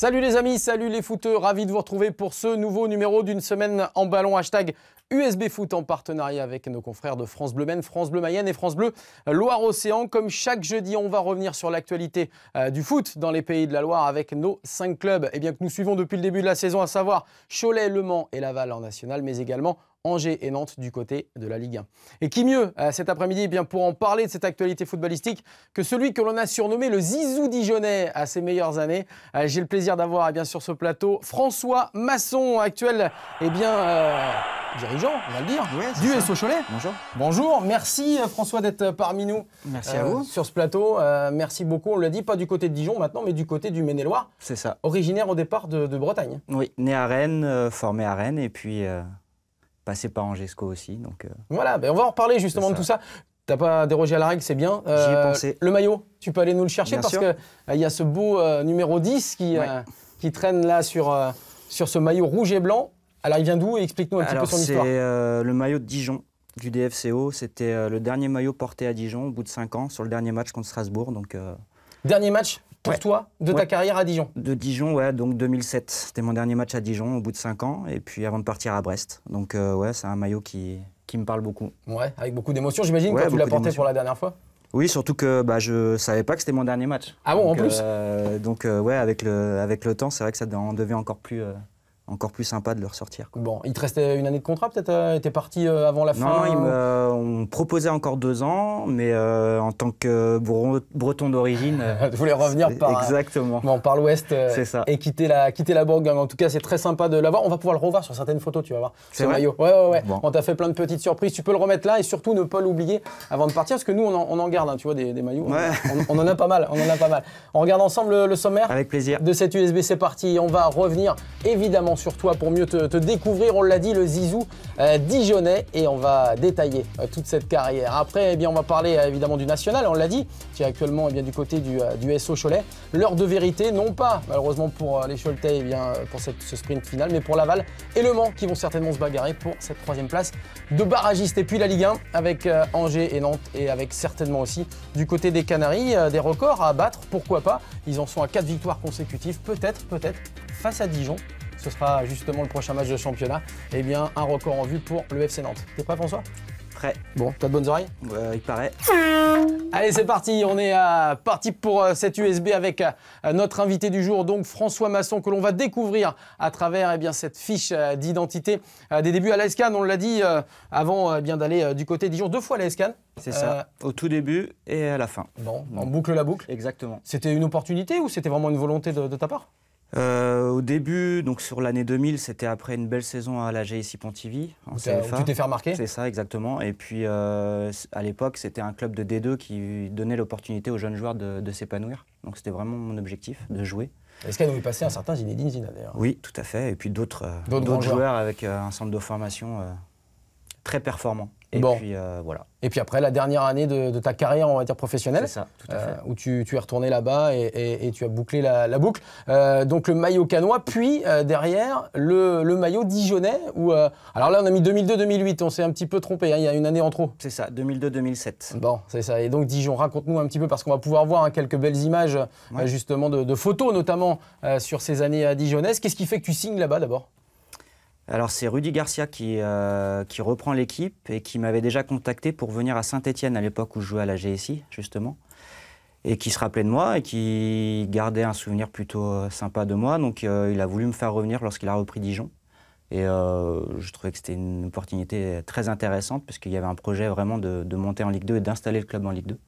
Salut les amis, salut les footeurs, ravi de vous retrouver pour ce nouveau numéro d'une semaine en ballon hashtag USB Foot en partenariat avec nos confrères de France Bleu Maine, France Bleu Mayenne et France Bleu Loire-Océan. Comme chaque jeudi, on va revenir sur l'actualité euh, du foot dans les pays de la Loire avec nos cinq clubs et eh bien, que nous suivons depuis le début de la saison, à savoir Cholet, Le Mans et Laval en national, mais également Angers et Nantes du côté de la Ligue 1. Et qui mieux euh, cet après-midi eh bien pour en parler de cette actualité footballistique que celui que l'on a surnommé le Zizou Dijonais à ses meilleures années. Euh, j'ai le plaisir d'avoir eh bien sur ce plateau François Masson, actuel et eh bien euh, dirigeant, on va le dire, du Cholet. Bonjour. Bonjour, merci François d'être parmi nous. Merci à vous. Sur ce plateau, merci beaucoup. On l'a dit, pas du côté de Dijon maintenant, mais du côté du Maine-et-Loire. C'est ça. Originaire au départ de, de Bretagne. Oui, né à Rennes, formé à Rennes et puis passé par Angesco aussi. Donc, euh, voilà, ben on va en reparler justement de tout ça. T'as pas dérogé à la règle, c'est bien. Euh, J'y ai pensé. Le maillot, tu peux aller nous le chercher parce qu'il euh, il y a ce beau numéro 10 qui, qui traîne là sur, sur ce maillot rouge et blanc. Alors il vient d'où Explique-nous un petit peu son histoire. C'est le maillot de Dijon du DFCO. C'était le dernier maillot porté à Dijon au bout de 5 ans sur le dernier match contre Strasbourg. Donc, Dernier match pour toi de ta carrière à Dijon De Dijon, ouais, donc 2007. C'était mon dernier match à Dijon au bout de 5 ans, et puis avant de partir à Brest. Donc euh, ouais, c'est un maillot qui, qui me parle beaucoup. Ouais, avec beaucoup d'émotion, j'imagine, quand tu l'as porté pour la dernière fois oui, surtout que bah, je savais pas que c'était mon dernier match. Ah bon, en plus euh, Donc euh, ouais, avec le, avec le temps, c'est vrai que ça en devait encore plus encore plus sympa de le ressortir. Bon, il te restait une année de contrat peut-être euh, T'es parti euh, avant la fin Non, euh on proposait encore deux ans, mais en tant que breton d'origine... je voulais revenir par, exactement. Bon, par l'ouest c'est ça. et quitter la, quitter la Bourgogne. En tout cas, c'est très sympa de l'avoir. On va pouvoir le revoir sur certaines photos, tu vas voir. C'est ce maillot. Ouais, ouais, ouais. On t'a fait plein de petites surprises. Tu peux le remettre là et surtout ne pas l'oublier avant de partir, parce que nous, on en, garde, hein, tu vois, des, maillots. On, en a pas mal, on en a pas mal. On regarde ensemble le, le sommaire Avec plaisir. de cette USB, c'est parti. On va revenir évidemment sur toi pour mieux te, découvrir. On l'a dit, le Zizou euh, dijonnais Et on va détailler euh, toute cette carrière. Après, eh bien, on va parler euh, évidemment du national. On l'a dit, qui est actuellement eh bien, du côté du, SO Cholet. L'heure de vérité, non pas malheureusement pour les Choletais, eh bien, pour ce sprint final, mais pour Laval et Le Mans qui vont certainement se bagarrer pour cette troisième place de barragiste. Et puis la Ligue 1 avec Angers et Nantes et avec certainement aussi du côté des Canaries des records à battre. Pourquoi pas Ils en sont à 4 victoires consécutives, peut-être, peut-être face à Dijon ce sera justement le prochain match de championnat, Et eh bien, un record en vue pour le FC Nantes. T'es prêt, François Prêt. Bon, t'as de bonnes oreilles Il paraît. Allez, c'est parti. On est euh, parti pour euh, cette USB avec euh, notre invité du jour, donc François Masson, que l'on va découvrir à travers et eh bien, cette fiche d'identité des débuts à l'ASCAN. On l'a dit avant bien d'aller du côté Dijon, deux fois à l'ASCAN. C'est ça, au tout début et à la fin. Bon, on mm. boucle la boucle. Exactement. C'était une opportunité ou c'était vraiment une volonté de ta part euh, au début, donc sur l'année 2000, c'était après une belle saison à la GIC Pontivy. En CFA. tu t'es fait remarquer C'est ça, exactement. Et puis euh, à l'époque, c'était un club de D2 qui donnait l'opportunité aux jeunes joueurs de, s'épanouir. Donc c'était vraiment mon objectif, de jouer. Est-ce qu'elle a eu passer un certain Zinedine Zina d'ailleurs Oui, tout à fait. Et puis d'autres euh, joueurs. avec un centre de formation très performant. Et puis euh, voilà. Et puis après, la dernière année de, ta carrière, on va professionnelle. C'est ça, tout à euh, fait. où tu, es retourné là-bas et, tu as bouclé la, boucle. Euh, donc le maillot canois, puis derrière, le, maillot dijonnais. Où, alors là, on a mis 2002-2008, on s'est un petit peu trompé, hein, il y a une année en trop. C'est ça, 2002-2007. Bon, c'est ça. Et donc Dijon, raconte-nous un petit peu, parce qu'on va pouvoir voir hein, quelques belles images, justement, de, photos, notamment sur ces années à dijonnaises. Qu'est-ce qui fait que tu signes là-bas d'abord alors c'est Rudy Garcia euh, qui, reprend l'équipe et qui m'avait déjà contacté pour venir à Saint-Etienne à l'époque où je jouais à la GSI, justement, et qui se rappelait de moi et qui gardait un souvenir plutôt euh, sympa de moi. Donc euh, il a voulu me faire revenir lorsqu'il a repris Dijon. Et je trouvais que c'était une opportunité très intéressante parce qu'il y avait un projet vraiment de, de monter en Ligue 2 et d'installer le club en Ligue 2.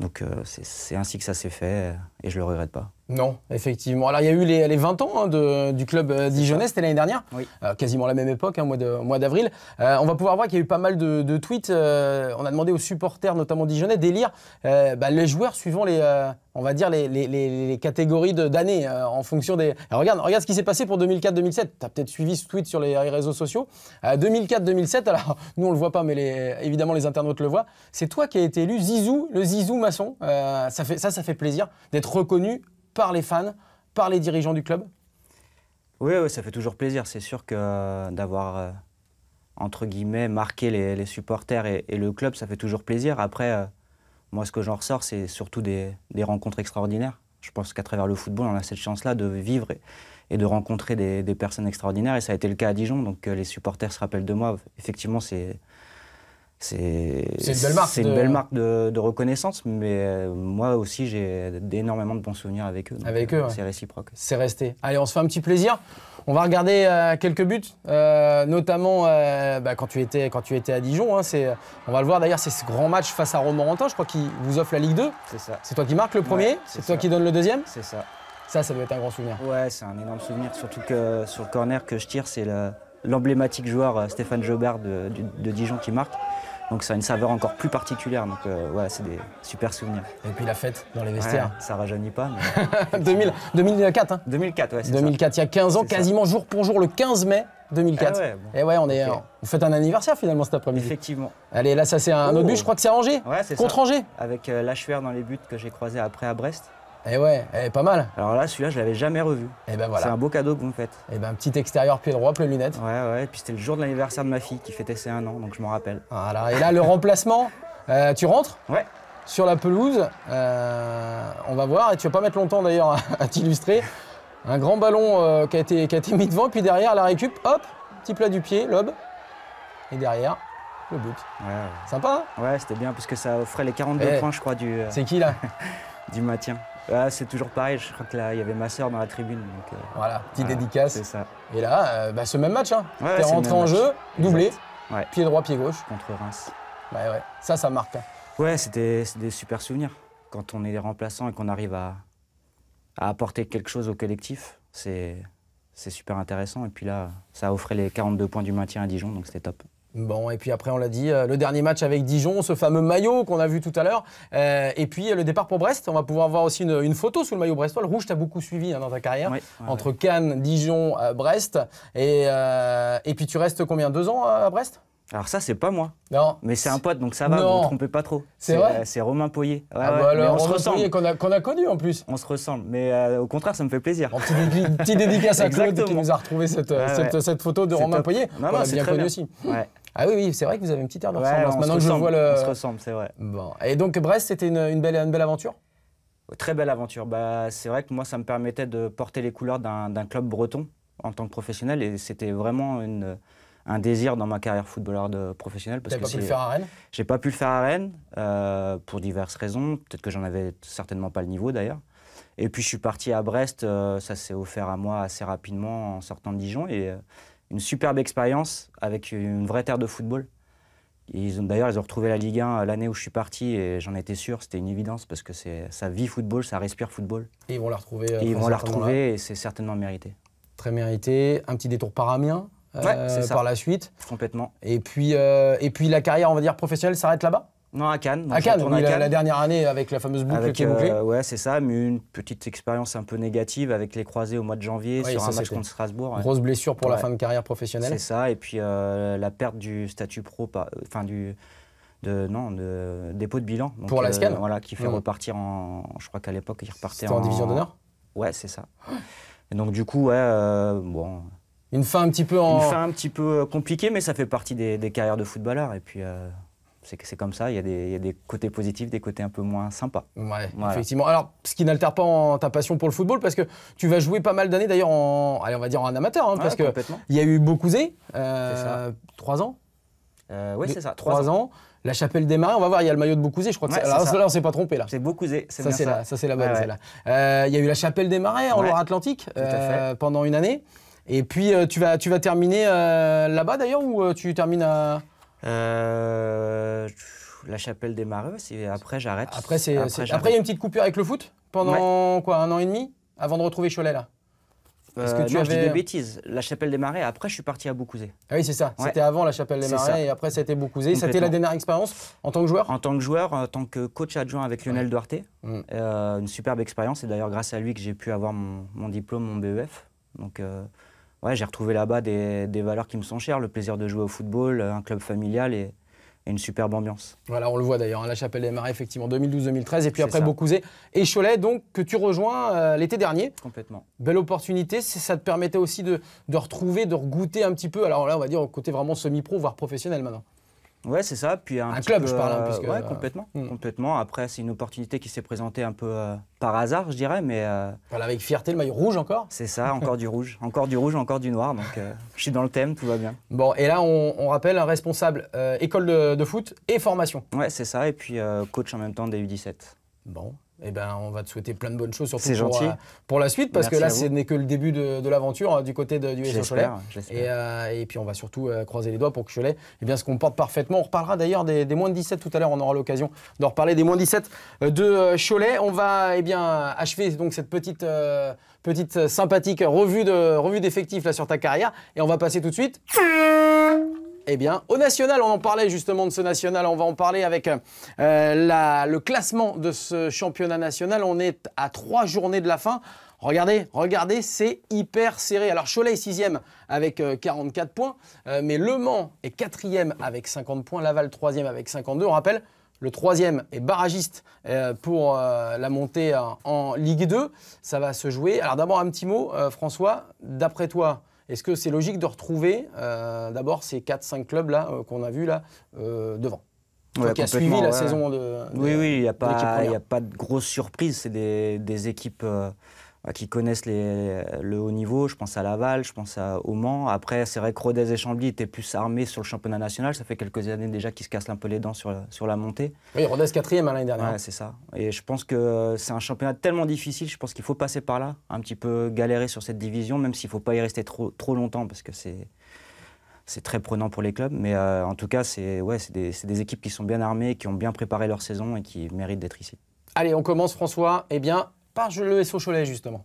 Donc c'est ainsi que ça s'est fait et je ne le regrette pas. Non, effectivement. Alors, il y a eu les, 20 ans hein, du club euh, Dijonais, c'était l'année dernière, euh, quasiment la même époque, hein, mois, mois d'avril. Euh, on va pouvoir voir qu'il y a eu pas mal de, tweets. on a demandé aux supporters, notamment Dijonais, d'élire bah, les joueurs suivant les, on va dire les, catégories d'années en fonction des. regarde, regarde ce qui s'est passé pour 2004-2007. Tu as peut-être suivi ce tweet sur les réseaux sociaux. 2004-2007. Alors, nous on le voit pas, mais évidemment les internautes le voient. C'est toi qui as été élu Zizou, le Zizou maçon. ça fait ça, ça fait plaisir d'être reconnu par les fans, par les dirigeants du club oui, ça fait toujours plaisir. C'est sûr que euh, d'avoir, euh, entre guillemets, marqué les, supporters et, le club, ça fait toujours plaisir. Après, euh, moi, ce que j'en ressors, c'est surtout des, rencontres extraordinaires. Je pense qu'à travers le football, on a cette chance-là de vivre et, de rencontrer des, personnes extraordinaires. Et ça a été le cas à Dijon. Donc, les supporters se rappellent de moi. Effectivement, c'est c'est une belle marque, de... reconnaissance, mais euh, moi aussi j'ai énormément de bons souvenirs avec eux. Avec euh, eux, c'est réciproque. C'est resté. Allez, on se fait un petit plaisir. On va regarder euh, quelques buts, notamment bah, quand, tu étais, quand tu étais à Dijon. Hein, on va le voir d'ailleurs, c'est ce grand match face à Romorantin, je crois qu'il vous offre la Ligue 2. C'est toi qui marques le premier, c'est toi qui donne le deuxième. C'est ça. Ça, ça doit être un grand souvenir. Ouais, c'est un énorme souvenir, surtout que sur le corner que je tire, c'est l'emblématique joueur Stéphane Jobert de Dijon qui marque. Donc ça a une saveur encore plus particulière. Donc euh, ouais, c'est des super souvenirs. Et puis la fête dans les vestiaires. ça rajeunit pas. 2004, 2004, hein. ouais, 2004, il y a 15 ans, quasiment jour pour jour, le 15 mai 2004. Ah Et eh ouais, on est, un anniversaire finalement cet après-midi. Effectivement. Allez, là, ça c'est un autre but, je crois que c'est rangé. Angers. Ouais, c'est ça. Angers. Avec euh, la dans les buts que j'ai croisé après à Brest. Eh ouais, eh, pas mal. Alors là, celui-là, je l'avais jamais revu. Eh ben c'est un beau cadeau que vous me faites. Eh ben, petit extérieur pied droit, plein lunette. Ouais, ouais. Et puis c'était le jour de l'anniversaire de ma fille qui fêtait ses un an, donc je m'en rappelle. Voilà. Et là, le remplacement, euh, tu rentres Ouais. Sur la pelouse, euh, on va voir, et tu vas pas mettre longtemps d'ailleurs à, t'illustrer. Un grand ballon euh, qui, a été, qui mis devant, puis derrière la récup, hop, petit plat du pied, lob, Et derrière, le but. Ouais, Sympa hein Ouais, c'était bien, parce que ça offrait les 42 eh, points, je crois, du. C'est qui là Du maintien. Ah, c'est toujours pareil, je crois qu'il y avait ma sœur dans la tribune. Donc, euh, voilà, petite dédicace. Et là, euh, bah, ce même match, hein. T'es rentré en jeu, doublé, pied droit, pied gauche. Contre Reims. Ouais, ouais. Ça, ça marque. Hein. Ouais, c'était des super souvenirs. Quand on est remplaçants et qu'on arrive à, à, apporter quelque chose au collectif, c'est super intéressant. Et puis là, ça offrait les 42 points du maintien à Dijon, donc c'était top. Bon, et puis après, on l'a dit, euh, le dernier match avec Dijon, ce fameux maillot qu'on a vu tout à l'heure. Euh, et puis euh, le départ pour Brest, on va pouvoir voir aussi une, photo sous le maillot brestois. Le rouge, t'as beaucoup suivi hein, dans ta carrière, entre Cannes, Dijon, Brest. Et, et puis tu restes combien Deux ans à Brest alors ça, c'est pas moi. Non. Mais c'est un pote, donc ça va, ne vous trompez pas trop. C'est vrai C'est Romain Poyer. Ouais, ah bah on se ressemble. Qu'on a, connu en plus. On se ressemble, mais au contraire, ça me fait plaisir. petite petit, dédicace à Claude qui nous a retrouvé cette, cette, cette photo de Romain top. Poyer. Non, bien connu aussi. Ah oui, oui, c'est vrai que vous avez une petite herbe de Maintenant que je vois le. On se ressemble, c'est vrai. Bon. Et donc, Brest, c'était une, belle, une belle aventure Très belle aventure. Bah, c'est vrai que moi, ça me permettait de porter les couleurs d'un club breton en tant que professionnel et c'était vraiment une, un désir dans ma carrière footballeur de professionnel. Parce pas pu le faire à Rennes J'ai pas pu le faire à Rennes euh, pour diverses raisons. Peut-être que j'en avais certainement pas le niveau d'ailleurs. Et puis je suis parti à Brest, euh, ça s'est offert à moi assez rapidement en sortant de Dijon et, euh, une superbe expérience avec une vraie terre de football. D'ailleurs, ils ont retrouvé la Ligue 1 euh, l'année où je suis parti et j'en étais sûr, c'était une évidence parce que ça vit football, ça respire football. ils vont la retrouver. Et ils vont la retrouver euh, et c'est certainement mérité. Très mérité. Un petit détour par Amiens euh, par la suite. Complètement. Et puis, et puis la carrière, on va dire, professionnelle s'arrête là-bas non, à Cannes. à Cannes, oui, à La, dernière année avec la fameuse boucle qui est bouclée. Euh, ouais, c'est ça, mais une petite expérience un peu négative avec les croisés au mois de janvier sur un match contre Strasbourg. Grosse blessure pour la fin de carrière professionnelle. C'est ça, et puis euh, la perte du statut pro, euh, enfin du de non de dépôt de bilan. pour la Voilà, qui fait mhm. repartir en, je crois qu'à l'époque il repartait en, en division d'honneur. Ouais, c'est ça. donc du coup, ouais, bon. Une fin un petit peu en. Une fin un petit peu compliquée, mais ça fait partie des, des carrières de footballeur. et puis c'est comme ça, il y, a des, côtés positifs, des côtés un peu moins sympas. Ouais, effectivement. Alors, ce qui n'altère pas ta passion pour le football, parce que tu vas jouer pas mal d'années d'ailleurs en, allez, on va dire en amateur, hein, parce que il y a eu Bocouzé, euh, trois ans euh, Oui, c'est ça, trois, ans. Euh, la chapelle des Marais. on va voir, il y a le maillot de Bocouzé, je crois que là, là, on s'est pas trompé là. C'est Bocouzé, c'est ça. c'est ça c'est la bonne, là euh, Il y a eu la chapelle des marais en Loire-Atlantique euh, pendant une année. Et puis tu vas, tu vas terminer là-bas d'ailleurs ou tu termines à euh, la chapelle des Marais, après j'arrête. Après, il y a une petite coupure avec le foot pendant quoi, un an et demi avant de retrouver Cholet là parce que euh, tu as avais... je dis des bêtises. La Chapelle des Marais, après, je suis parti à Boucouzé. Ah oui, c'est ça. C'était avant la Chapelle des Marais et après, c'était Boucouzé, C'était la dernière expérience en tant que joueur En tant que joueur, en tant que coach adjoint avec Lionel Duarte. Mm. Euh, une superbe expérience. c'est d'ailleurs, grâce à lui que j'ai pu avoir mon, diplôme, mon BEF. Donc, j'ai retrouvé là-bas des, valeurs qui me sont chères, le plaisir de jouer au football, euh, un club familial et, une superbe ambiance. Voilà, on le voit d'ailleurs, à hein, la Chapelle des Marais, effectivement, 2012-2013, et puis après Beaucouzé et Cholet, donc, que tu rejoins euh, l'été dernier. Complètement. Belle opportunité, ça te permettait aussi de, de retrouver, de regoûter un petit peu, alors là, on va dire, au côté vraiment semi-pro, voire professionnel maintenant. Ouais, c'est ça. Puis un, club, je parle. Hein, euh, euh, complètement, hmm. complètement. Après, c'est une opportunité qui s'est présentée un peu euh, par hasard, je dirais, mais. avec fierté, le maillot rouge encore. C'est ça, encore du rouge, encore du rouge, encore du noir. Donc, je suis dans le thème, tout va bien. Bon, et là, on, rappelle un responsable école de, de, foot et formation. Ouais, c'est ça. Et puis coach en même temps des U17. Bon, eh ben, on va te souhaiter plein de bonnes choses surtout pour, euh, pour, la suite, parce que là, ce n'est que le début de, l'aventure hein, du côté de, du SO Cholet. Euh, et, puis, on va surtout euh, croiser les doigts pour que Cholet eh bien, se comporte parfaitement. On reparlera d'ailleurs des, moins de 17 tout à l'heure, on aura l'occasion d'en reparler des moins de 17 de Cholet. On va eh bien, achever donc cette petite, petite sympathique revue d'effectifs de, revue sur ta carrière, et on va passer tout de suite eh bien, au national, on en parlait justement de ce national, on va en parler avec euh, le classement de ce championnat national. On est à trois journées de la fin. Regardez, regardez, c'est hyper serré. Alors Cholet est sixième avec 44 euh, points, euh, mais Le Mans est quatrième avec 50 points, Laval troisième avec 52. On rappelle, le troisième est barragiste pour la montée en Ligue 2. Ça va se jouer. Alors d'abord un petit mot, François, d'après toi, est-ce que c'est logique de retrouver euh, d'abord ces 4-5 clubs-là euh, qu'on a vus là euh, devant qui a suivi la saison Oui, oui, il n'y a, pas, a pas de grosse surprise. C'est des, équipes qui connaissent les, le haut niveau. Je pense à Laval, je pense à, au Après, c'est vrai que Rodez et Chambly étaient plus armés sur le championnat national. Ça fait quelques années déjà qu'ils se cassent un peu les dents sur, la, sur la montée. Oui, Rodez quatrième hein, l'année dernière. Ouais, hein. c'est ça. Et je pense que c'est un championnat tellement difficile. Je pense qu'il faut passer par là, un petit peu galérer sur cette division, même s'il ne faut pas y rester trop, trop longtemps parce que c'est c'est très prenant pour les clubs. Mais euh, en tout cas, c'est ouais, des, des, équipes qui sont bien armées, qui ont bien préparé leur saison et qui méritent d'être ici. Allez, on commence François. Eh bien, par le SO Cholet, justement.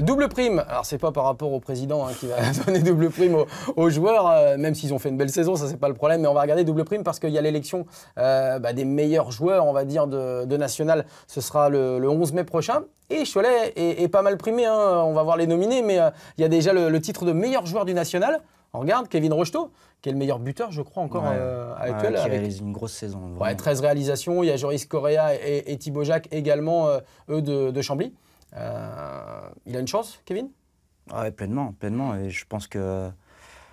Double prime, alors c'est pas par rapport au président hein, qui va donner double prime aux, joueurs, euh, même s'ils ont fait une belle saison, ça c'est pas le problème, mais on va regarder double prime parce qu'il y a l'élection euh, bah, des meilleurs joueurs, on va dire, de, national. Ce sera le, 11 mai prochain. Et Cholet est, pas mal primé, hein. on va voir les nominés, mais euh, il y a déjà le titre de meilleur joueur du national. On regarde Kevin Rocheteau, qui est le meilleur buteur, je crois, encore euh, actuel. qui avec... réalise une grosse saison. 13 réalisations. Il y a Joris Correa et, Thibaut Jacques également, euh, eux, de, Chambly. Euh, il a une chance, Kevin ah Oui, pleinement, pleinement. Et je pense que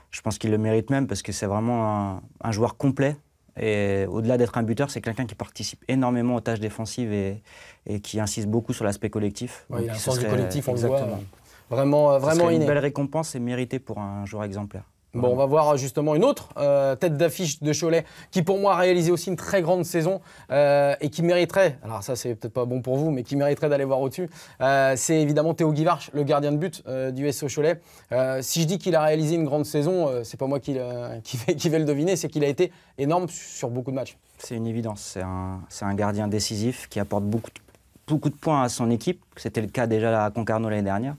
je pense qu'il le mérite même parce que c'est vraiment un, joueur complet. Et au-delà d'être un buteur, c'est quelqu'un qui participe énormément aux tâches défensives et, qui insiste beaucoup sur l'aspect collectif. Ouais, il du collectif, on le voit. Vraiment, euh, vraiment Une belle récompense et méritée pour un joueur exemplaire. Bon, on va voir euh, justement une autre euh, tête d'affiche de Cholet qui, pour moi, a réalisé aussi une très grande saison et qui mériterait, alors ça, c'est peut-être pas bon pour vous, mais qui mériterait d'aller voir au-dessus. c'est évidemment Théo Guivarch, le gardien de but du SO Cholet. si je dis qu'il a réalisé une grande saison, c'est pas moi qui, vais, qui, vais, le deviner, c'est qu'il a été énorme sur beaucoup de matchs. C'est une évidence. C'est un, gardien décisif qui apporte beaucoup beaucoup de points à son équipe. C'était le cas déjà à Concarneau l'année dernière.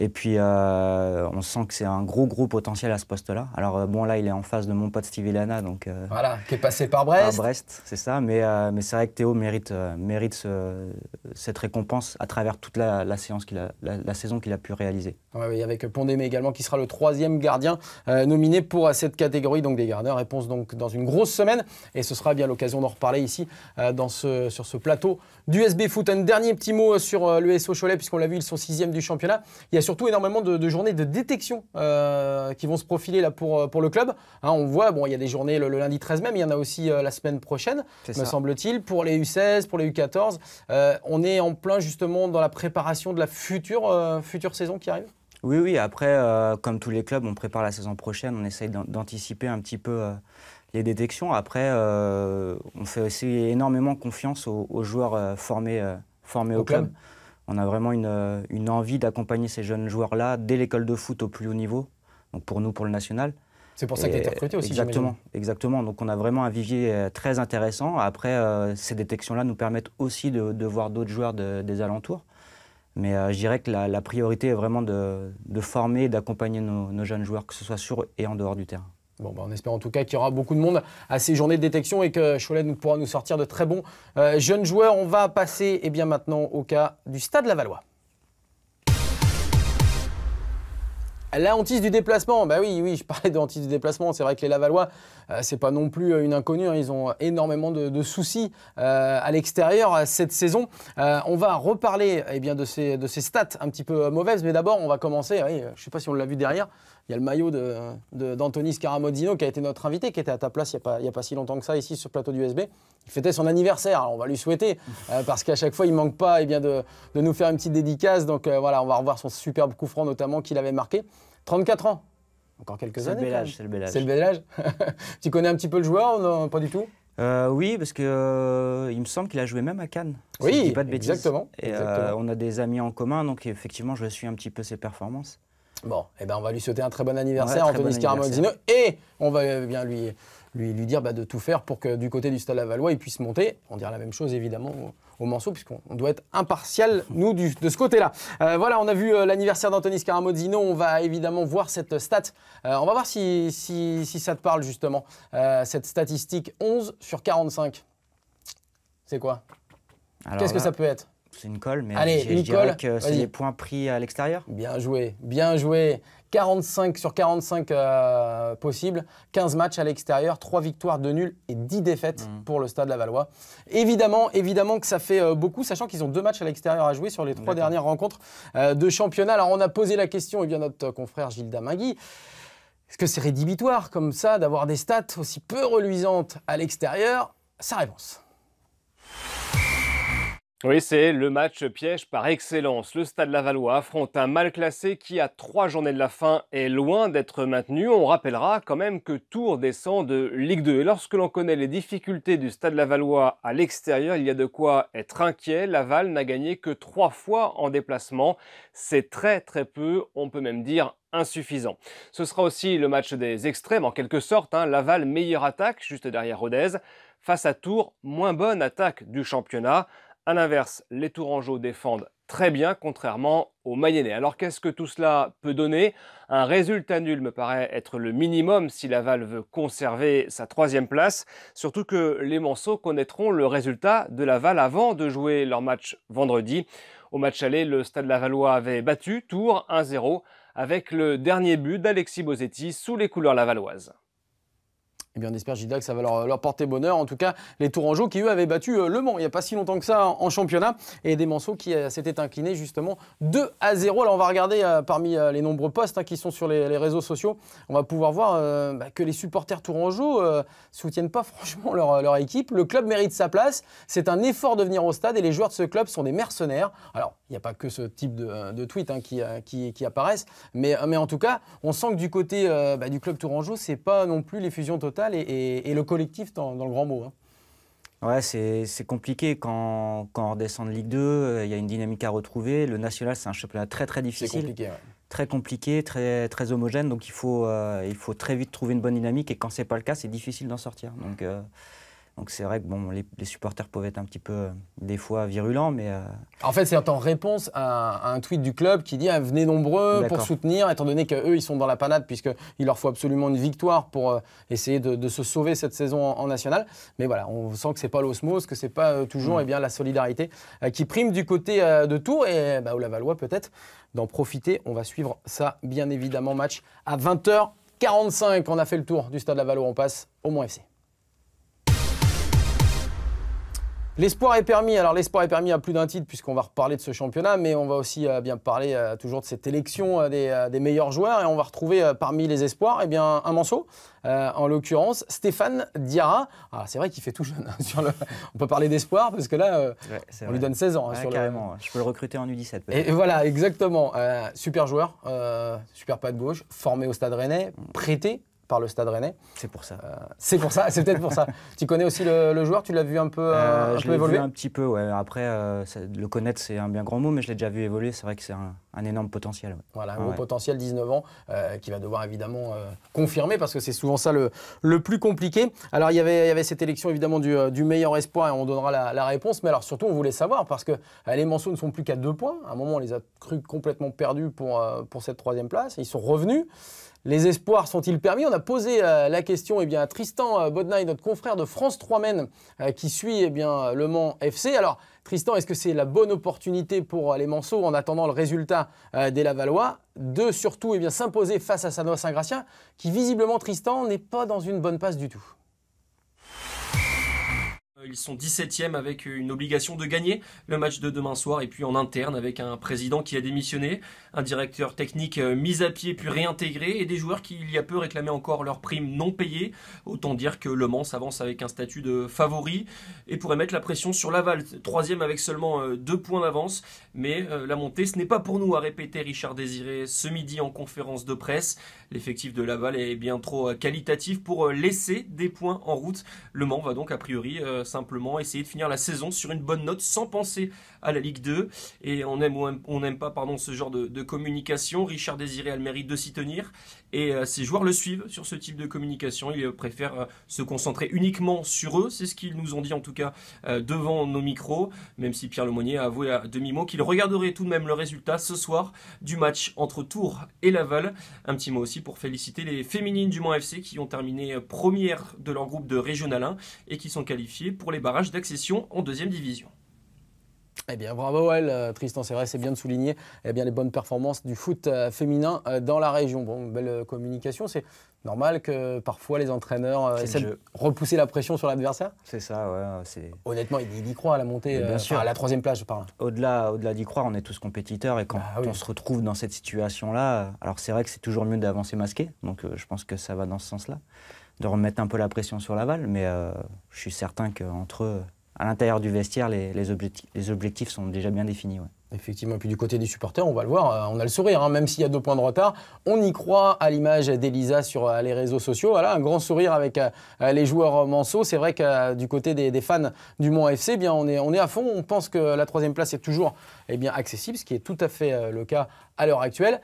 Et puis, euh, on sent que c'est un gros, gros potentiel à ce poste-là. Alors, euh, bon, là, il est en face de mon pote Steve Lana, donc... Euh, voilà, qui est passé par Brest. Par Brest, c'est ça. Mais, mais c'est vrai que Théo mérite, mérite cette récompense à travers toute la, qu'il a, la, saison qu'il a pu réaliser. Ouais, a avec Pondémé également, qui sera le troisième gardien nominé pour cette catégorie donc des gardiens. Réponse donc dans une grosse semaine. Et ce sera bien l'occasion d'en reparler ici, dans ce, sur ce plateau du SB Foot. Un dernier petit mot sur le SO Cholet, puisqu'on l'a vu, ils sont sixième du championnat. Il y a surtout énormément de, journées de détection euh, qui vont se profiler là pour, euh, pour le club. Hein, on voit, bon, il y a des journées le, lundi 13 mai, mais il y en a aussi euh, la semaine prochaine, me semble-t-il, pour les U16, pour les U14. on est en plein justement dans la préparation de la future, future saison qui arrive Oui, oui. Après, comme tous les clubs, on prépare la saison prochaine, on essaye d'anticiper un petit peu les détections. Après, on fait aussi énormément confiance aux, joueurs formés, formés au, club on a vraiment euh, une, envie d'accompagner ces jeunes joueurs-là dès l'école de foot au plus haut niveau, donc pour nous, pour le national. C'est pour ça que tu recruté aussi, Exactement, exactement. Donc on a vraiment un vivier euh, très intéressant. Après, euh, ces détections-là nous permettent aussi de, voir d'autres joueurs des alentours. Mais je dirais que la, priorité est vraiment de, former et d'accompagner nos, nos jeunes joueurs, que ce soit sur et en dehors du terrain. Bon, on bah, espère en tout cas qu'il y aura beaucoup de monde à ces journées de détection et que Cholet nous pourra nous sortir de très bons euh, jeunes joueurs. On va passer eh bien, maintenant au cas du Stade Lavalois. La hantise du déplacement, bah oui, oui, je parlais de hantise du déplacement. C'est vrai que les Lavalois, ce euh, c'est pas non plus euh, une inconnue. Hein. Ils ont énormément de, soucis à l'extérieur cette saison. on va reparler eh bien, de, ces, stats un petit peu mauvaises, mais d'abord, on va commencer. je ah je sais pas si on l'a vu derrière. Il y a le maillot d'Anthony de, qui a été notre invité, qui était à ta place il n'y a, pas si longtemps que ça, ici, sur le plateau d'USB. Il fêtait son anniversaire, on va lui souhaiter, euh, parce qu'à chaque fois, il ne manque pas eh bien, de, nous faire une petite dédicace. Donc euh, voilà, on va revoir son superbe coup franc, notamment, qu'il avait marqué. 34 ans, encore quelques années. C'est le bel âge. C'est le bel âge. tu connais un petit peu le joueur non, Pas du tout euh, oui, parce que il me semble qu'il a joué même à Cannes. oui, exactement. Et, on a des amis en commun, donc effectivement, je suis un petit peu ses performances. Bon, eh ben on va lui souhaiter un très bon anniversaire, Anthony et on va eh bien lui, lui, lui dire bah, de tout faire pour que du côté du Stade Valois, il puisse monter. On dira la même chose évidemment au, morceau, puisqu'on doit être impartial, nous, de ce côté-là. Euh, voilà, on a vu euh, l'anniversaire d'Anthony Scaramozzino. on va évidemment voir cette stat. Euh, on va voir si, si, ça te parle justement, cette statistique 11 sur 45. C'est quoi Qu'est-ce que ça peut être c'est une colle, mais je, dirais que c'est des points pris à l'extérieur. Bien joué, bien joué. 45 sur 45 euh, possibles, 15 matchs à l'extérieur, 3 victoires, 2 nuls et 10 défaites mm. pour le Stade Lavallois. Évidemment, évidemment que ça fait euh, beaucoup, sachant qu'ils ont 2 matchs à l'extérieur à jouer sur les trois dernières rencontres euh, de championnat. Alors on a posé la question, et eh bien notre confrère Gilles Mingui. est-ce que c'est rédhibitoire comme ça d'avoir des stats aussi peu reluisantes à l'extérieur Sa réponse. Oui, c'est le match piège par excellence. Le Stade Lavallois affronte un mal classé qui, à trois journées de la fin, est loin d'être maintenu. On rappellera quand même que Tours descend de Ligue 2. Et lorsque l'on connaît les difficultés du Stade Lavallois à l'extérieur, il y a de quoi être inquiet. Laval n'a gagné que trois fois en déplacement. C'est très très peu, on peut même dire insuffisant. Ce sera aussi le match des extrêmes, en quelque sorte. Hein. Laval, meilleure attaque, juste derrière Rodez. Face à Tours, moins bonne attaque du championnat. A l'inverse, les Tourangeaux défendent très bien, contrairement aux Mayennais. Alors qu'est-ce que tout cela peut donner Un résultat nul me paraît être le minimum si Laval veut conserver sa troisième place, surtout que les Manceaux connaîtront le résultat de Laval avant de jouer leur match vendredi. Au match aller, le Stade Lavallois avait battu Tours 1-0 avec le dernier but d'Alexis Bosetti sous les couleurs lavalloises. Eh on espère, que ça va leur, porter bonheur. En tout cas, les Tourangeaux qui, eux, avaient battu euh, Le Mans il n'y a pas si longtemps que ça en, championnat. Et des Manceaux qui euh, s'étaient inclinés justement 2 à 0. Alors, on va regarder euh, parmi les nombreux posts hein, qui sont sur les, réseaux sociaux. On va pouvoir voir bah, que les supporters Tourangeaux ne soutiennent pas franchement leur, équipe. Le club mérite sa place. C'est un effort de venir au stade et les joueurs de ce club sont des mercenaires. Alors, il n'y a pas que ce type de, tweet hein, qui, qui, apparaissent. Mais, mais en tout cas, on sent que du côté bah, du club Tourangeau, c'est pas non plus les fusions totales et, le collectif dans, le grand mot. Hein. Ouais, c'est compliqué quand, quand, on redescend de Ligue 2, euh, il y a une dynamique à retrouver. Le national, c'est un championnat très très difficile. Compliqué, Très compliqué, très, très homogène, donc il faut, euh, il faut très vite trouver une bonne dynamique et quand c'est pas le cas, c'est difficile d'en sortir. Donc, euh, donc c'est vrai que bon, les, supporters peuvent être un petit peu, euh, des fois, virulents, mais... Euh, en fait, c'est en réponse à, un tweet du club qui dit ah, Venez nombreux pour soutenir », étant donné qu'eux, ils sont dans la panade, puisqu'il leur faut absolument une victoire pour euh, essayer de, se sauver cette saison en, national. Mais voilà, on sent que c'est pas l'osmose, que n'est pas toujours hmm. eh bien, la solidarité qui prime du côté de Tours, et bah, au Lavalois, peut-être, d'en profiter. On va suivre ça, bien évidemment, match à 20h45. On a fait le tour du stade Lavalois. on passe au Mont FC. L'espoir est permis. Alors l'espoir est permis à plus d'un titre puisqu'on va reparler de ce championnat, mais on va aussi euh, bien parler euh, toujours de cette élection euh, des, meilleurs joueurs et on va retrouver parmi les espoirs eh bien, un manceau, en l'occurrence Stéphane Diarra. Ah, c'est vrai qu'il fait tout jeune. Hein, on peut parler d'espoir parce que là, on lui donne 16 ans. Hein, carrément, je peux le recruter en U17. Et, voilà, exactement. super joueur, super pas de gauche, formé au Stade Rennais, prêté par le Stade Rennais. C'est pour ça. Euh, c'est pour ça, c'est peut-être pour ça. tu connais aussi le, joueur, tu l'as vu un peu, euh, euh, je peu évoluer vu un petit peu, Après, le connaître, c'est un bien grand mot, mais je l'ai déjà vu évoluer. C'est vrai que c'est un, énorme potentiel. Voilà, ah un gros potentiel, 19 ans, qui va devoir évidemment confirmer, parce que c'est souvent ça le, plus compliqué. Alors, il y avait, cette élection évidemment du, meilleur espoir, et on donnera la, réponse. Mais alors, surtout, on voulait savoir, parce que les Manceaux ne sont plus qu'à deux points. À un moment, on les a cru complètement perdus pour, pour cette troisième place. Ils sont revenus. Les espoirs sont-ils permis On a posé euh, la question eh bien, à Tristan euh, Bodnay, notre confrère de France 3 Men, euh, qui suit eh bien, Le Mans FC. Alors, Tristan, est-ce que c'est la bonne opportunité pour les Manceaux en attendant le résultat des Lavalois De surtout eh bien, s'imposer face à Sanoa Saint-Gratien, qui visiblement, Tristan, n'est pas dans une bonne passe du tout. Euh, ils sont 17e avec une obligation de gagner le match de demain soir et puis en interne avec un président qui a démissionné, un directeur technique euh, mis à pied puis réintégré et des joueurs qui il y a peu réclamaient encore leurs primes non payées. Autant dire que Le Mans s'avance avec un statut de favori et pourrait mettre la pression sur Laval, troisième avec seulement euh, deux points d'avance. Mais la montée, ce n'est pas pour nous, a répété Richard Désiré ce midi en conférence de presse. L'effectif de Laval est bien trop qualitatif pour laisser des points en route. Le Mans va donc a priori simplement essayer de finir la saison sur une bonne note sans penser à la Ligue 2. Et on aime on n'aime pas pardon, ce genre de, de communication. Richard Désiré a le mérite de s'y tenir. Et euh, ces joueurs le suivent sur ce type de communication. Ils euh, préfèrent euh, se concentrer uniquement sur eux. C'est ce qu'ils nous ont dit en tout cas devant nos micros. Même si Pierre Lemoynier a avoué à demi-mot qu'il regarderait tout de même le résultat ce soir du match entre Tours et Laval. Un petit mot aussi pour féliciter les féminines du Mans FC qui ont terminé première de leur groupe de Régional 1 et qui sont qualifiées pour les barrages d'accession en deuxième division. Eh bien, bravo elle, euh, Tristan, c'est vrai, c'est bien de souligner eh bien, les bonnes performances du foot euh, féminin euh, dans la région. Bon, belle communication, c'est normal que parfois les entraîneurs essaient de repousser la pression sur l'adversaire C'est ça, ouais. Honnêtement, il y croit à la montée, sûr. à la troisième place, je parle. Au-delà au d'y croire, on est tous compétiteurs et quand bah on se retrouve dans cette situation-là, alors c'est vrai que c'est toujours mieux d'avancer masqué, donc je pense que ça va dans ce sens-là, de remettre un peu la pression sur l'aval, mais je suis certain qu'entre eux, à l'intérieur du vestiaire, les, objectifs, sont déjà bien définis. Effectivement, et puis du côté des supporters, on va le voir, euh, on a le sourire, hein, même s'il y a deux points de retard. On y croit à l'image d'Elisa sur euh, les réseaux sociaux. Voilà, un grand sourire avec euh, les joueurs manceaux. C'est vrai que du côté des, fans du Mont FC, eh bien, on, est, à fond. On pense que la troisième place est toujours eh bien, accessible, ce qui est tout à fait le cas à l'heure actuelle.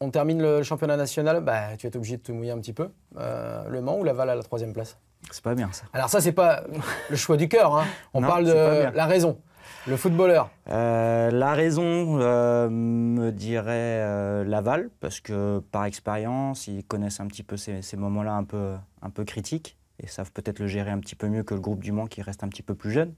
On termine le championnat national. Bah, tu es obligé de te mouiller un petit peu. le Mans ou Laval à la troisième place c'est pas bien ça. Alors ça, c'est pas le choix du cœur. Hein. On parle de la raison. Le footballeur euh, La raison, euh, me dirait euh, Laval, parce que par expérience, ils connaissent un petit peu ces, moments-là un peu, un peu critiques et savent peut-être le gérer un petit peu mieux que le groupe du Mans qui reste un petit peu plus jeune.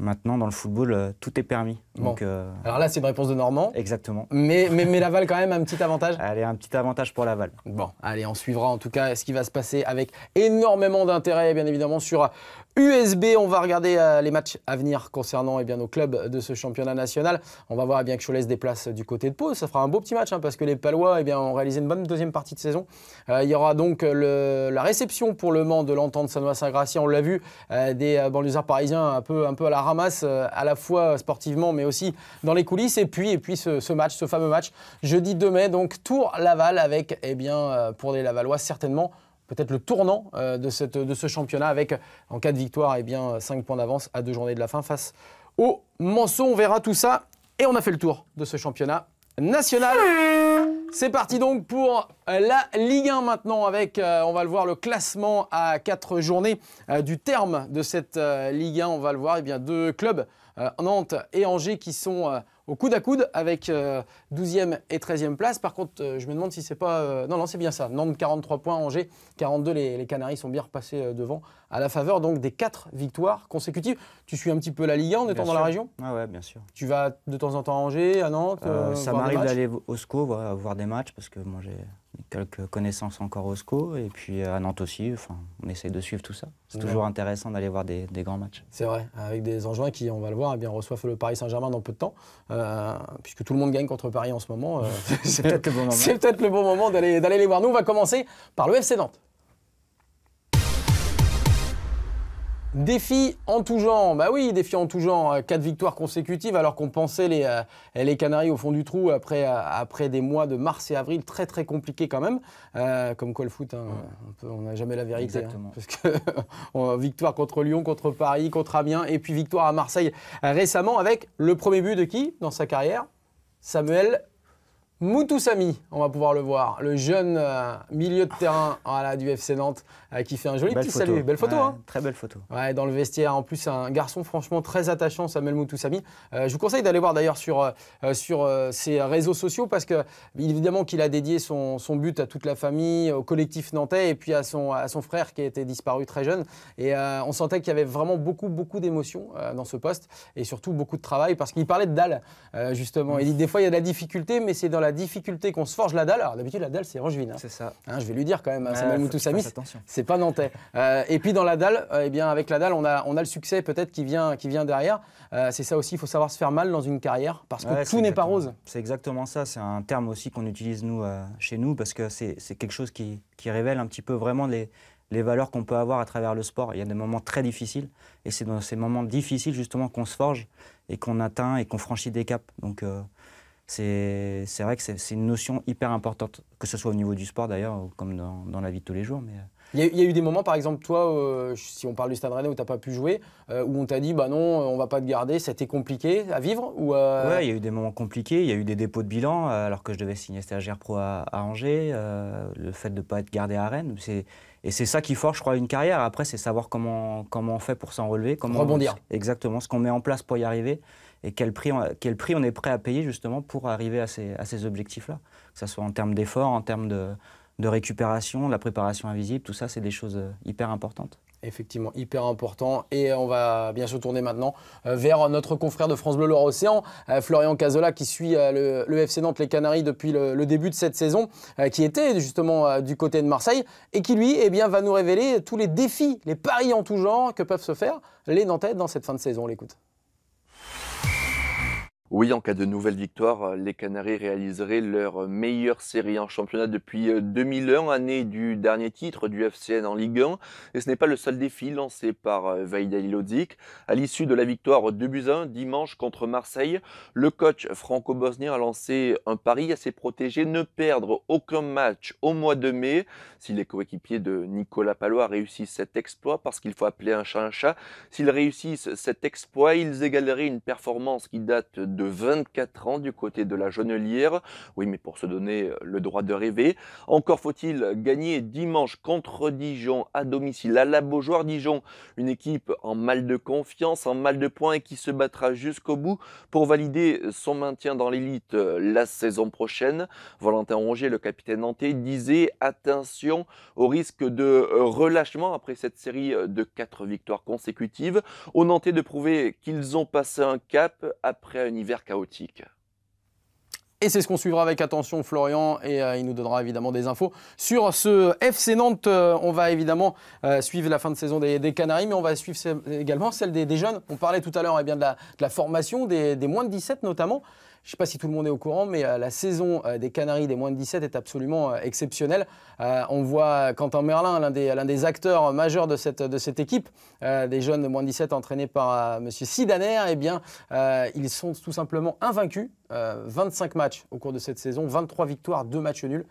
Maintenant, dans le football, euh, tout est permis. Donc, euh, Alors là, c'est une réponse de Normand. Exactement. Mais, mais, mais, Laval, quand même, un petit avantage Allez, un petit avantage pour Laval. Bon, allez, on suivra en tout cas ce qui va se passer avec énormément d'intérêt, bien évidemment, sur USB. On va regarder euh, les matchs à venir concernant et eh bien, nos clubs de ce championnat national. On va voir eh bien, que Cholet se déplace du côté de Pau. Ça fera un beau petit match hein, parce que les Palois eh bien, ont réalisé une bonne deuxième partie de saison. il y aura donc le, la réception pour le Mans de l'entente Sanois-Saint-Gratien. On l'a vu, des banlieusards parisiens un peu, un peu à la ramasse euh, à la fois sportivement mais aussi dans les coulisses. Et puis, et puis ce, match, ce fameux match, jeudi 2 mai, donc Tour laval avec, eh bien, euh, pour les Lavallois, certainement peut-être le tournant euh, de, cette, de ce championnat avec, en cas de victoire, eh bien, 5 points d'avance à deux journées de la fin face au Manceau. On verra tout ça et on a fait le tour de ce championnat national. C'est parti donc pour euh, la Ligue 1 maintenant avec, euh, on va le voir, le classement à 4 journées euh, du terme de cette Ligue 1. On va le voir, et eh bien deux clubs, Nantes et Angers, qui sont au coude à coude avec 12e euh, et 13e place. Par contre, euh, je me demande si c'est pas. Euh, non, non, c'est bien ça. Nantes 43 points, Angers 42. Les, Canaries sont bien repassés devant à la faveur donc des quatre victoires consécutives. Tu suis un petit peu la Ligue 1 en étant dans la région Ah ouais, bien sûr. Tu vas de temps en temps à Angers, à Nantes Ça m'arrive d'aller au SCO voir, voir, des matchs parce que moi j'ai quelques connaissances encore au SCO. Et puis à Nantes aussi, on essaie de suivre tout ça. C'est toujours intéressant d'aller voir des, grands matchs. C'est vrai, avec des enjoints qui, on va le voir, eh bien, reçoivent le Paris Saint-Germain dans peu de temps. Euh, puisque tout le monde gagne contre Paris en ce moment, euh, c'est peut-être le bon moment, peut le bon moment d'aller les voir. Nous, on va commencer par le FC Nantes. Défi en tout genre, bah oui, défi en tout genre, euh, quatre victoires consécutives alors qu'on pensait les, euh, les Canaries au fond du trou après, euh, après des mois de mars et avril très très compliqués quand même, comme quoi le foot, hein, on n'a jamais la vérité, hein, Exactement. victoire contre Lyon, contre Paris, contre Amiens et puis victoire à Marseille récemment avec le premier but de qui dans sa carrière Samuel Moutoussami, on va pouvoir le voir, le jeune euh, milieu de terrain ah. du FC Nantes euh, qui fait un joli petit salut. Belle photo, hein. Très belle photo. dans le vestiaire. En plus, un garçon franchement très attachant, Samuel Moutoussami. Euh, je vous conseille d'aller voir d'ailleurs sur, sur ses réseaux sociaux parce que, évidemment, qu'il a dédié son, but à toute la famille, au collectif nantais et puis à son, à son frère qui était disparu très jeune. Et on sentait qu'il y avait vraiment beaucoup, beaucoup d'émotions dans ce poste et surtout beaucoup de travail parce qu'il parlait de dalle, justement. Il dit des fois, il y a de la difficulté, mais c'est dans la difficulté qu'on se forge la dalle. Alors d'habitude, la dalle, c'est Angevine. Hein. C'est ça. Hein, je vais lui dire quand même, c'est hein, C'est pas nantais. Euh, et puis dans la dalle, euh, eh bien, avec la dalle, on a, on a le succès peut-être qui vient, qui vient derrière. Euh, c'est ça aussi, il faut savoir se faire mal dans une carrière parce que tout n'est pas rose. C'est exactement ça. C'est un terme aussi qu'on utilise nous chez nous parce que c'est quelque chose qui, qui révèle un petit peu vraiment les, les valeurs qu'on peut avoir à travers le sport. Il y a des moments très difficiles et c'est dans ces moments difficiles justement qu'on se forge et qu'on atteint et qu'on franchit des caps. Donc c'est vrai que c'est une notion hyper importante, que ce soit au niveau du sport d'ailleurs, comme dans, la vie de tous les jours. Euh. Il, y a, eu des moments, par exemple, toi, euh, si on parle du stade rennais où tu n'as pas pu jouer, euh, où on t'a dit, bah non, on va pas te garder, c'était compliqué à vivre ou il y a eu des moments compliqués, il y a eu des dépôts de bilan, alors que je devais signer stagiaire pro à, Angers, le fait de ne pas être gardé à Rennes. Et c'est ça qui forge, je crois, une carrière. Après, c'est savoir comment, comment on fait pour s'en relever. Comment Rebondir. exactement, ce qu'on met en place pour y arriver et quel prix, on, quel prix on est prêt à payer justement pour arriver à ces, objectifs-là, que ce soit en termes d'efforts, en termes de, récupération, de la préparation invisible, tout ça, c'est des choses euh, hyper importantes. Effectivement, hyper important. Et euh, on va bien se tourner maintenant euh, vers notre confrère de France Bleu Loire Océan, Florian Cazola, qui suit le, FC Nantes, les Canaries, depuis le, début de cette saison, qui était justement du côté de Marseille, et qui lui eh bien, va nous révéler tous les défis, les paris en tout genre que peuvent se faire les Nantais dans cette fin de saison. On l'écoute. Oui, en cas de nouvelle victoire, euh, les Canaries réaliseraient leur euh, meilleure série en championnat depuis 2001, euh, année du dernier titre du FCN en Ligue 1. Et ce n'est pas le seul défi lancé par Vaidali Lodzik. À l'issue de la victoire 2 buts 1 dimanche contre Marseille, le coach franco-bosnien a lancé un pari à ses protégés ne perdre aucun match au mois de mai. Si les coéquipiers de Nicolas Pallois réussissent cet exploit, parce qu'il faut appeler un chat un chat, s'ils réussissent cet exploit, ils égaleraient une performance qui date de 24 ans du côté de la Genelière. Oui, mais pour se donner euh, le droit de rêver. Encore faut-il gagner dimanche contre Dijon à domicile à la Beaujoire. Dijon, une équipe en mal de confiance, en mal de points et qui se battra jusqu'au bout pour valider son maintien dans l'élite euh, la saison prochaine. Valentin Rongier, le capitaine nantais, disait attention au risque de euh, relâchement après cette série de quatre victoires consécutives. au Nantais de prouver qu'ils ont passé un cap après un chaotique. Et c'est ce qu'on suivra avec attention Florian et euh, il nous donnera évidemment des infos sur ce FC Nantes. Euh, on va évidemment euh, suivre la fin de saison des, Canaries, mais on va suivre également celle des, jeunes. On parlait tout à l'heure eh bien de la, formation des, des, moins de 17 notamment. Je ne sais pas si tout le monde est au courant, mais euh, la saison euh, des Canaries des moins de 17 est absolument euh, exceptionnelle. on voit Quentin Merlin, l'un des, acteurs majeurs de cette, équipe, des jeunes de moins de 17 entraînés par Monsieur M. Sidaner, eh bien, ils sont tout simplement invaincus. 25 matchs au cours de cette saison, 23 victoires, 2 matchs nuls.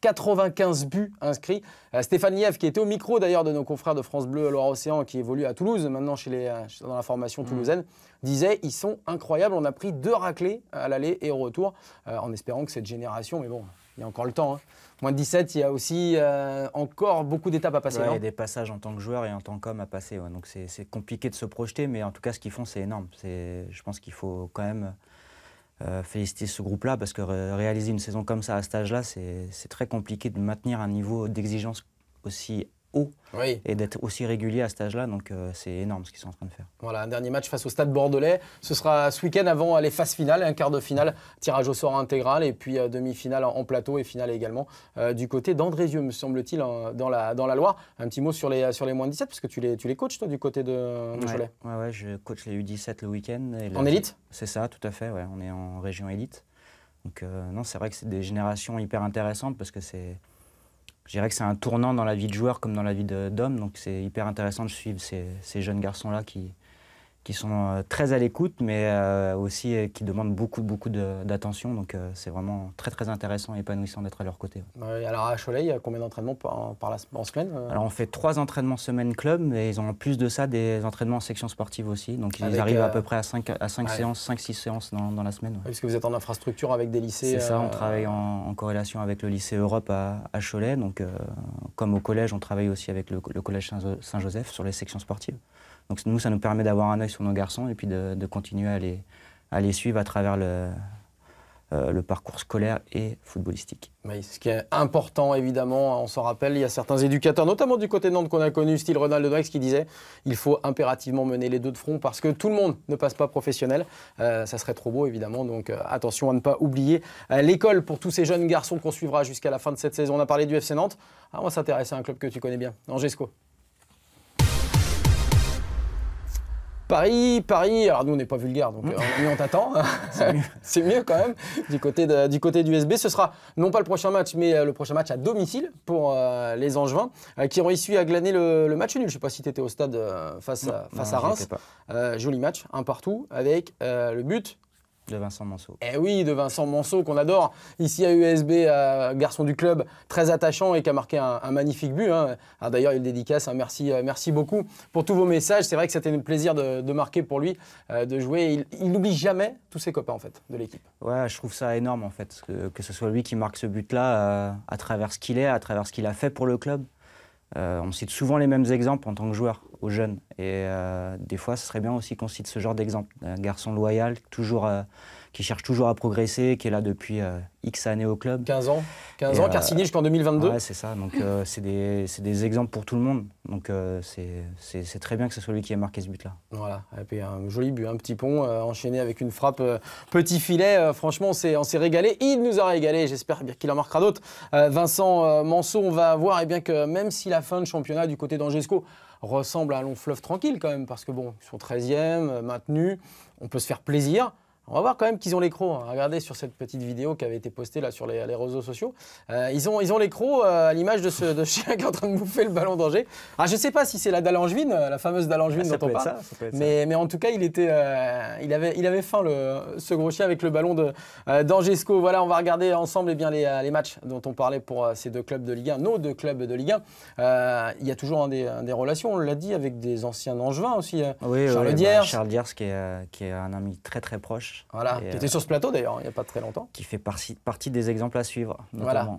95 buts inscrits. Euh, Stéphane Lièvre, qui était au micro d'ailleurs de nos confrères de France Bleu Loire-Océan, qui évolue à Toulouse, maintenant chez les, dans la formation mmh. toulousaine, disait ils sont incroyables. On a pris deux raclés euh, à l'aller et au retour, euh, en espérant que cette génération, mais bon, il y a encore le temps. Hein. Moins de 17, il y a aussi encore beaucoup d'étapes à passer. il y a hein. des passages en tant que joueur et en tant qu'homme à passer. Donc c'est compliqué de se projeter, mais en tout cas, ce qu'ils font, c'est énorme. Je pense qu'il faut quand même euh, féliciter ce groupe-là parce que réaliser une saison comme ça à cet âge-là, c'est très compliqué de maintenir un niveau d'exigence aussi oui. Et d'être aussi régulier à cet âge-là, donc euh, c'est énorme ce qu'ils sont en train de faire. Voilà, un dernier match face au Stade Bordelais. Ce sera ce week-end avant les phases finales, un quart de finale, tirage au sort intégral, et puis euh, demi-finale en, plateau et finale également euh, du côté d'Andrézieux, me semble-t-il, dans, la, dans la Loire. Un petit mot sur les, sur les moins de 17, parce que tu les, tu les coaches, toi, du côté de Cholet ouais, ouais, je coach les U17 le week-end. En élite C'est ça, tout à fait, ouais, on est en région élite. Donc non, c'est vrai que c'est des générations hyper intéressantes, parce que c'est je dirais que c'est un tournant dans la vie de joueur comme dans la vie d'homme. Donc c'est hyper intéressant de suivre ces, ces jeunes garçons-là qui, qui sont euh, très à l'écoute, mais euh, aussi euh, qui demandent beaucoup, beaucoup d'attention. Donc c'est vraiment très, très intéressant et épanouissant d'être à leur côté. alors à Cholet, il y a combien d'entraînements par, la, en semaine Alors on fait trois entraînements semaine club, mais ils ont en plus de ça des entraînements en section sportive aussi. Donc ils arrivent à peu près à 5 à cinq séances, 5-6 séances dans, dans, la semaine. Est-ce que vous êtes en infrastructure avec des lycées C'est ça, on travaille en, corrélation avec le lycée Europe à, Cholet. Donc comme au collège, on travaille aussi avec le, collège Saint-Joseph sur les sections sportives. Donc nous, ça nous permet d'avoir un œil sur nos garçons et puis de, continuer à les, les suivre à travers le, euh, le parcours scolaire et footballistique. Mais ce qui est important, évidemment, hein, on s'en rappelle, il y a certains éducateurs, notamment du côté de Nantes qu'on a connu, style Ronald Drex, qui disait il faut impérativement mener les deux de front parce que tout le monde ne passe pas professionnel. Euh, ça serait trop beau, évidemment. Donc euh, attention à ne pas oublier l'école pour tous ces jeunes garçons qu'on suivra jusqu'à la fin de cette saison. On a parlé du FC Nantes. Ah, on va s'intéresser à un club que tu connais bien, Angesco. Paris, Paris. Alors nous, on n'est pas vulgaire, donc euh, on, t'attend. c'est mieux. quand même. Du côté, du côté SB, ce sera non pas le prochain match, mais euh, le prochain match à domicile pour euh, les Angevins, qui ont réussi à glaner le, match nul. Je ne sais pas si tu étais au stade face, à, Reims. joli match, un partout, avec le but de Vincent Manso Eh oui, de Vincent Manceau, qu'on adore. Ici à USB, garçon du club, très attachant et qui a marqué un, magnifique but. Hein. Ah, d'ailleurs, il dédicace. Hein. Merci, euh, merci beaucoup pour tous vos messages. C'est vrai que c'était un plaisir de, marquer pour lui, euh, de jouer. Il, n'oublie jamais tous ses copains, en fait, de l'équipe. Ouais, je trouve ça énorme, en fait, que ce soit lui qui marque ce but-là euh, à travers ce qu'il est, à travers ce qu'il a fait pour le club. Euh, on cite souvent les mêmes exemples en tant que joueur aux jeunes. Et euh, des fois, ce serait bien aussi qu'on cite ce genre d'exemple. Un euh, garçon loyal, toujours qui cherche toujours à progresser, qui est là depuis euh, X années au club. 15 ans 15 ans, car signé euh, jusqu'en 2022. Ouais, c'est ça. Donc, euh, c'est des, des, exemples pour tout le monde. Donc, c'est très bien que ce soit lui qui ait marqué ce but-là. Voilà. Et puis, un joli but, un petit pont enchaîné avec une frappe petit filet. franchement, on s'est régalé. Il nous a régalé. J'espère bien qu'il en marquera d'autres. Vincent Manceau, on va voir et eh bien, que même si la fin de championnat du côté d'Angesco ressemble à un long fleuve tranquille quand même, parce que bon, ils sont 13e, maintenus, on peut se faire plaisir. On va voir quand même qu'ils ont les crocs. Hein. Regardez sur cette petite vidéo qui avait été postée là sur les, réseaux sociaux. Euh, ils, ont, ils ont les crocs euh, à l'image de ce, chien qui est en train de bouffer le ballon d'Angers. Ah, je ne sais pas si c'est la Dallangevine, euh, la fameuse Dallangevine ah, dont on parle. mais, mais, en tout cas, il, était, il, avait, il avait faim, le, ce gros chien, avec le ballon d'Angersco. Voilà, on va regarder ensemble et eh bien, les, les, matchs dont on parlait pour ces deux clubs de Ligue 1, nos deux clubs de Ligue 1. il y a toujours des, des, relations, on l'a dit, avec des anciens Angevins aussi. Charles oui, bah, Charles Diers, qui est, qui est un ami très très proche voilà, qui était euh, sur ce plateau d'ailleurs, il n'y a pas très longtemps. Qui fait partie, des exemples à suivre.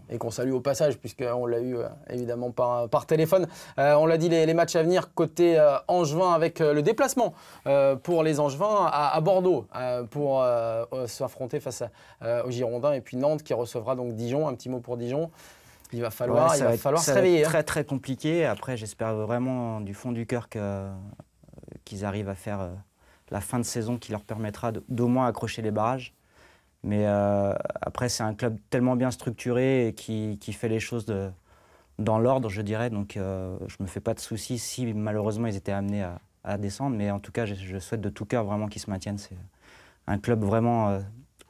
et qu'on salue au passage, puisqu'on l'a eu euh, évidemment par, par téléphone. Euh, on l'a dit, les, matchs à venir côté Angevin avec le déplacement pour les Angevins à, à Bordeaux pour s'affronter face à, aux Girondins et puis Nantes qui recevra donc Dijon. Un petit mot pour Dijon. Il va falloir, va, falloir se réveiller. Hein. Très très compliqué. Après, j'espère vraiment du fond du cœur qu'ils arrivent à faire la fin de saison qui leur permettra d'au moins accrocher les barrages. Mais euh, après, c'est un club tellement bien structuré et qui, fait les choses dans l'ordre, je dirais. Donc, euh, je ne me fais pas de soucis si malheureusement ils étaient amenés à, descendre. Mais en tout cas, je, souhaite de tout cœur vraiment qu'ils se maintiennent. C'est un club vraiment euh,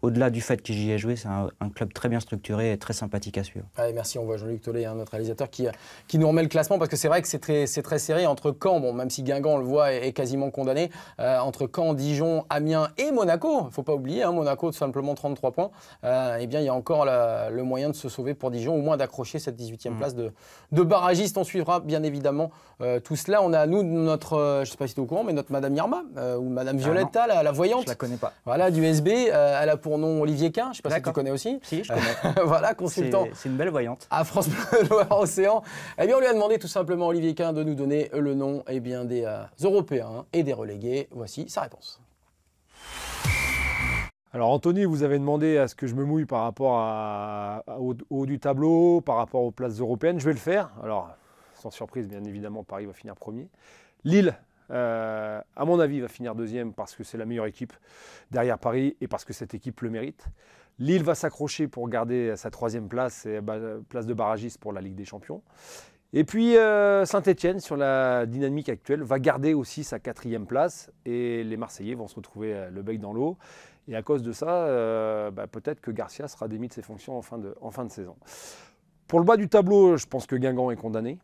au-delà du fait que j'y ai joué, c'est un, club très bien structuré et très sympathique à suivre. Allez, merci. On voit Jean-Luc Tollet, hein, notre réalisateur, qui, qui nous remet le classement parce que c'est vrai que c'est très, très serré entre Caen, bon, même si Guingamp, on le voit, est, quasiment condamné, euh, entre Caen, Dijon, Amiens et Monaco. il ne faut pas oublier, hein, Monaco, tout simplement 33 points. Euh, eh bien, il y a encore le moyen de se sauver pour Dijon, au moins d'accrocher cette 18e mm. place de, de barragiste. On suivra bien évidemment euh, tout cela. On a, nous, notre, euh, je ne sais pas si tu es au courant, mais notre Madame Irma ou Madame ah Violetta, la, voyante. Je la connais pas. Voilà, du SB. elle a pour nom Olivier Quin, je ne sais pas si tu connais aussi. Si, voilà, consultant. C'est une belle voyante. À France Océan. Eh bien, on lui a demandé tout simplement, Olivier Quin, de nous donner le nom eh bien, des euh, Européens et des relégués. Voici sa réponse. Alors Anthony, vous avez demandé à ce que je me mouille par rapport au haut du tableau, par rapport aux places européennes. Je vais le faire. Alors, sans surprise, bien évidemment, Paris va finir premier. Lille, euh, à mon avis, il va finir deuxième parce que c'est la meilleure équipe derrière Paris et parce que cette équipe le mérite. Lille va s'accrocher pour garder sa troisième place et bah, place de barragiste pour la Ligue des Champions. Et puis euh, Saint-Etienne, sur la dynamique actuelle, va garder aussi sa quatrième place et les Marseillais vont se retrouver euh, le bec dans l'eau. Et à cause de ça, bah, peut-être que Garcia sera démis de ses fonctions en fin de saison. Pour le bas du tableau, je pense que Guingamp est condamné.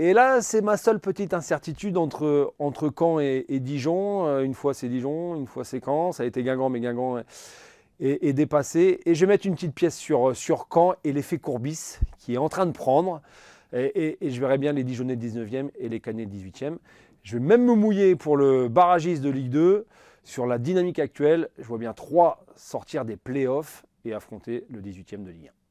Et là, c'est ma seule petite incertitude entre, entre Caen et, Dijon. Euh, une fois c'est Dijon, une fois c'est Caen. Ça a été Guingamp, mais Guingamp est, dépassé. Et je vais mettre une petite pièce sur, sur Caen et l'effet Courbis qui est en train de prendre. Et, je verrai bien les Dijonnais 19e et les Canets 18e. Je vais même me mouiller pour le barragiste de Ligue 2. Sur la dynamique actuelle, je vois bien 3 sortir des playoffs et affronter le 18e de Ligue 1.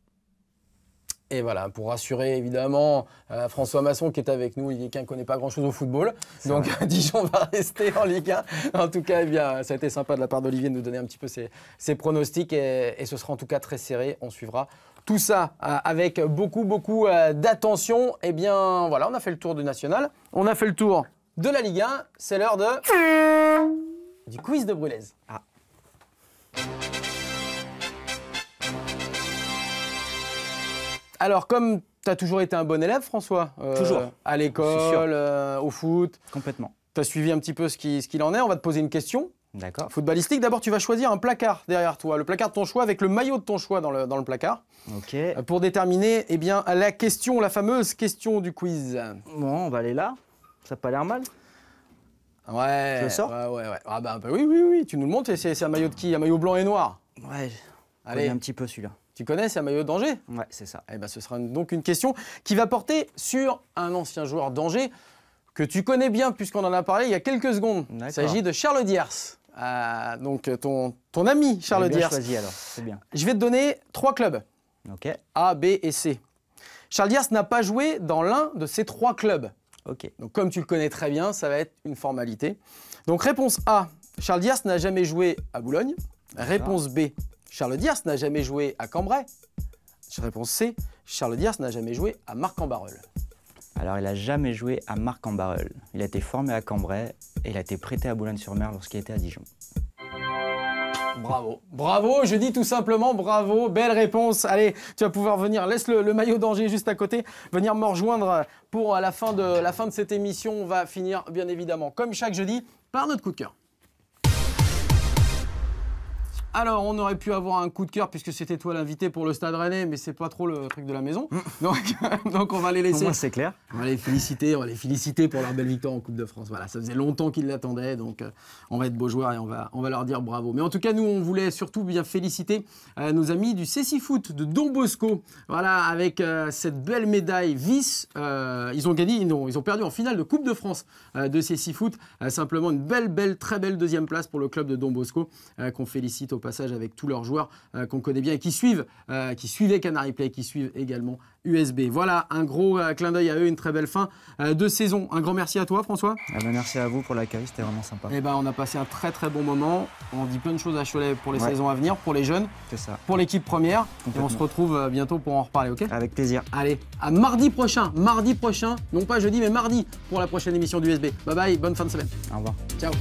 Et voilà, pour rassurer évidemment euh, François Masson qui est avec nous, qu'un qui ne connaît pas grand-chose au football. Donc Dijon va rester en Ligue 1. En tout cas, eh bien, ça a été sympa de la part d'Olivier de nous donner un petit peu ses, pronostics et, ce sera en tout cas très serré. On suivra tout ça euh, avec beaucoup, beaucoup euh, d'attention. Et eh bien, voilà, on a fait le tour du National. On a fait le tour de la Ligue 1. C'est l'heure de... du quiz de Brulez. Ah. Alors, comme tu as toujours été un bon élève, François euh, Toujours. À l'école, euh, au foot Complètement. Tu as suivi un petit peu ce qu'il en est. On va te poser une question. D'accord. Footballistique. D'abord, tu vas choisir un placard derrière toi, le placard de ton choix avec le maillot de ton choix dans le, placard. Ok. Euh, pour déterminer eh bien, la question, la fameuse question du quiz. Bon, on va aller là. Ça n'a pas l'air mal. Ouais. Ouais, ouais, Ah bah, bah oui, oui, oui. Tu nous le montres. C'est un maillot de qui Un maillot blanc et noir Ouais. Allez. Un petit peu celui-là. Tu connais, c'est un maillot d'Angers Ouais, c'est ça. Eh ben, ce sera donc une question qui va porter sur un ancien joueur d'Angers que tu connais bien puisqu'on en a parlé il y a quelques secondes. Il s'agit de Charles Diers. Euh, donc ton, ton ami Charles bien Choisi, alors, bien. Je vais te donner trois clubs. A, B et C. Charles Diers n'a pas joué dans l'un de ces trois clubs. Ok. Donc comme tu le connais très bien, ça va être une formalité. Donc réponse A, Charles Diers n'a jamais joué à Boulogne. Réponse B, Charles Diers n'a jamais joué à Cambrai. Réponse C. Charles Diers n'a jamais joué à Marc-en-Barœul. Alors, il n'a jamais joué à Marc-en-Barœul. Il a été formé à Cambrai et il a été prêté à Boulogne-sur-Mer lorsqu'il était à Dijon. Bravo, bravo, je dis tout simplement bravo, belle réponse. Allez, tu vas pouvoir venir, laisse le, maillot d'Angers juste à côté, venir me rejoindre pour la fin, de, la fin de cette émission. On va finir, bien évidemment, comme chaque jeudi, par notre coup de cœur. Alors, on aurait pu avoir un coup de cœur puisque c'était toi l'invité pour le Stade Rennais, mais c'est pas trop le truc de la maison. Mm. Donc, donc on va les laisser. Pour moi, c'est clair. On va les féliciter, on va les féliciter pour leur belle victoire en Coupe de France. Voilà, ça faisait longtemps qu'ils l'attendaient, donc euh, on va être beaux joueurs et on va, on va leur dire bravo. Mais en tout cas, nous, on voulait surtout bien féliciter euh, nos amis du C6 Foot de Don Bosco. Voilà, avec euh, cette belle médaille vice, ils ont gagné, non, ils ont perdu en finale de Coupe de France de Céci Foot. simplement une belle, belle, très belle deuxième place pour le club de Don Bosco qu'on félicite au passage avec tous leurs joueurs euh, qu'on connaît bien et qui suivent, euh, qui suivaient Canary Play, qui suivent également USB. Voilà, un gros euh, clin d'œil à eux, une très belle fin de saison. Un grand merci à toi, François. Eh ben, merci à vous pour l'accueil, c'était vraiment sympa. Eh ben, on a passé un très très bon moment. On dit plein de choses à Cholet pour les saisons à venir, pour les jeunes, pour l'équipe première. Et on se retrouve bientôt pour en reparler, ok Avec plaisir. Allez, à mardi prochain, mardi prochain, non pas jeudi, mais mardi pour la prochaine émission d'USB. Bye bye, bonne fin de semaine. Au revoir. Ciao.